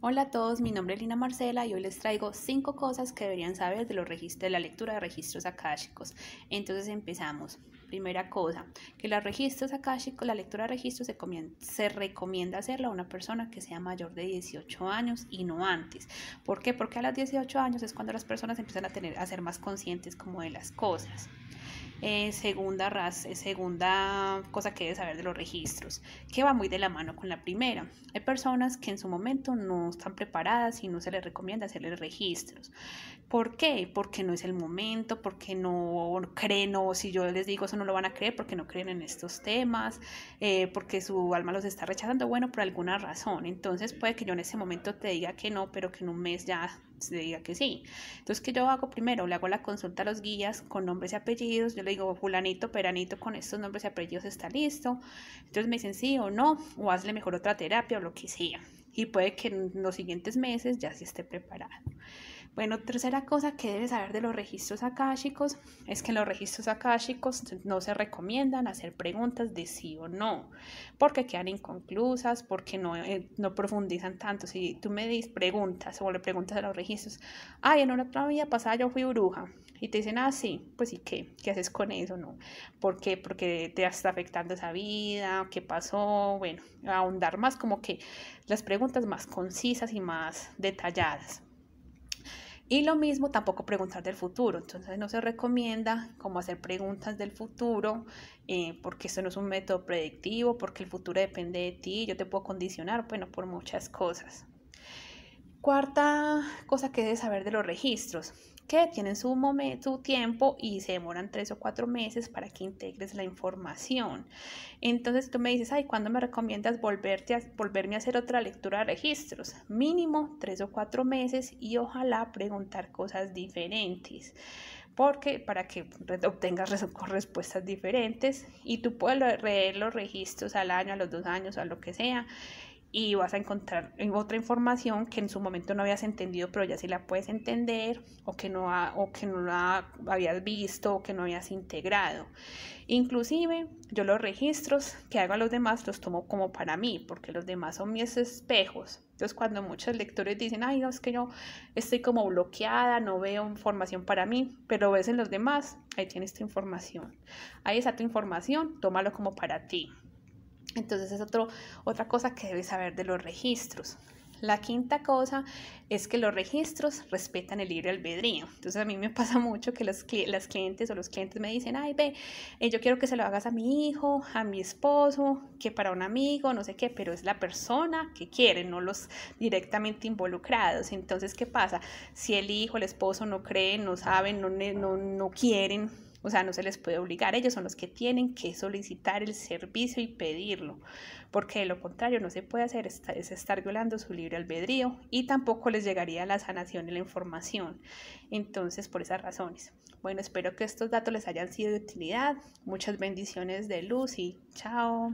Hola a todos, mi nombre es Lina Marcela y hoy les traigo cinco cosas que deberían saber de, los registros, de la lectura de registros akáshicos. Entonces empezamos. Primera cosa, que los registros akáshicos, la lectura de registros se, se, recomienda hacerla a una persona que sea mayor de 18 años y no antes. ¿Por qué? Porque a los 18 años es cuando las personas empiezan a, tener, a ser más conscientes como de las cosas. Eh, segunda, raza, eh, segunda cosa que debe saber de los registros, que va muy de la mano con la primera. Hay personas que en su momento no están preparadas y no se les recomienda hacerles registros. ¿Por qué? Porque no es el momento, porque no creen o si yo les digo eso no lo van a creer porque no creen en estos temas, eh, porque su alma los está rechazando, bueno, por alguna razón. Entonces puede que yo en ese momento te diga que no, pero que en un mes ya se diga que sí. Entonces, ¿qué yo hago primero? Le hago la consulta a los guías con nombres y apellidos. Yo le digo, fulanito, peranito, con estos nombres y apellidos está listo. Entonces me dicen sí o no, o hazle mejor otra terapia o lo que sea. Y puede que en los siguientes meses ya sí esté preparado. Bueno, tercera cosa que debes saber de los registros akáshicos es que en los registros akáshicos no se recomiendan hacer preguntas de sí o no, porque quedan inconclusas, porque no, eh, profundizan tanto. Si tú me dices preguntas o le preguntas a los registros, ay, en una otra vida pasada yo fui bruja, y te dicen, ah, sí, pues ¿y qué? ¿Qué haces con eso? No. ¿Por qué? Porque te está afectando esa vida, qué pasó, bueno, ahondar más como que las preguntas más concisas y más detalladas. Y lo mismo tampoco preguntar del futuro. Entonces no se recomienda como hacer preguntas del futuro eh, porque eso no es un método predictivo, porque el futuro depende de ti, yo te puedo condicionar, bueno, por muchas cosas. Cuarta cosa que debes saber de los registros que tienen su, momento, su tiempo y se demoran tres o cuatro meses para que integres la información. Entonces tú me dices, ay, ¿cuándo me recomiendas volverte a, volverme a hacer otra lectura de registros? Mínimo tres o cuatro meses y ojalá preguntar cosas diferentes porque para que obtengas respuestas diferentes y tú puedes leer los registros al año, a los dos años, a lo que sea y vas a encontrar otra información que en su momento no habías entendido, pero ya sí la puedes entender o que no, o que no la habías visto o que no habías integrado. Inclusive yo los registros que hago a los demás los tomo como para mí, porque los demás son mis espejos. Entonces cuando muchos lectores dicen, ay, no, es que yo estoy como bloqueada, no veo información para mí, pero ves en los demás, ahí tienes tu información. Ahí está tu información, tómalo como para ti. Entonces es otro, otra cosa que debes saber de los registros. La quinta cosa es que los registros respetan el libre albedrío. Entonces a mí me pasa mucho que las, las clientes o los clientes me dicen, ay, ve, eh, yo quiero que se lo hagas a mi hijo, a mi esposo, que para un amigo, no sé qué, pero es la persona que quiere, no los directamente involucrados. Entonces, ¿qué pasa? Si el hijo, el esposo no creen, no saben, no quieren, o sea, no se les puede obligar, ellos son los que tienen que solicitar el servicio y pedirlo, porque de lo contrario no se puede hacer, es estar violando su libre albedrío y tampoco les llegaría la sanación y la información. Entonces, por esas razones. Bueno, espero que estos datos les hayan sido de utilidad. Muchas bendiciones de luz y chao.